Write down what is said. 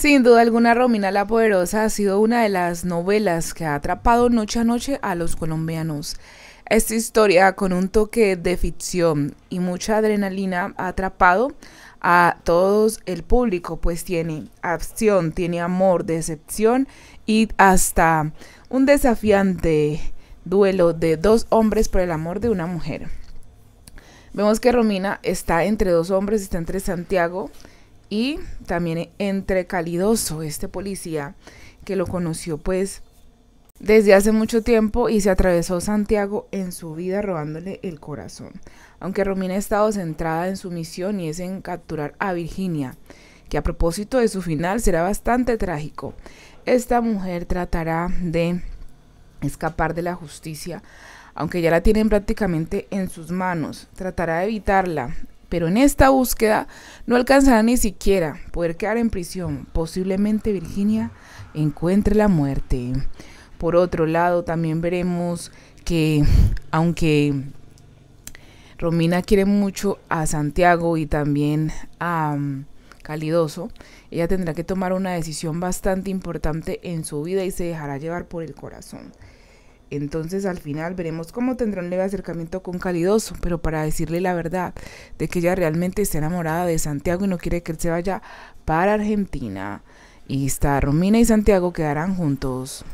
Sin duda alguna, Romina la Poderosa ha sido una de las novelas que ha atrapado noche a noche a los colombianos. Esta historia, con un toque de ficción y mucha adrenalina, ha atrapado a todo el público, pues tiene acción, tiene amor, decepción y hasta un desafiante duelo de dos hombres por el amor de una mujer. Vemos que Romina está entre dos hombres, está entre Santiago, y también entre calidoso este policía que lo conoció pues desde hace mucho tiempo y se atravesó Santiago en su vida robándole el corazón. Aunque Romina ha estado centrada en su misión y es en capturar a Virginia, que a propósito de su final será bastante trágico, esta mujer tratará de escapar de la justicia, aunque ya la tienen prácticamente en sus manos. Tratará de evitarla pero en esta búsqueda no alcanzará ni siquiera poder quedar en prisión. Posiblemente Virginia encuentre la muerte. Por otro lado, también veremos que aunque Romina quiere mucho a Santiago y también a um, Calidoso, ella tendrá que tomar una decisión bastante importante en su vida y se dejará llevar por el corazón. Entonces al final veremos cómo tendrá un leve acercamiento con Calidoso, pero para decirle la verdad de que ella realmente está enamorada de Santiago y no quiere que él se vaya para Argentina. Y está Romina y Santiago quedarán juntos.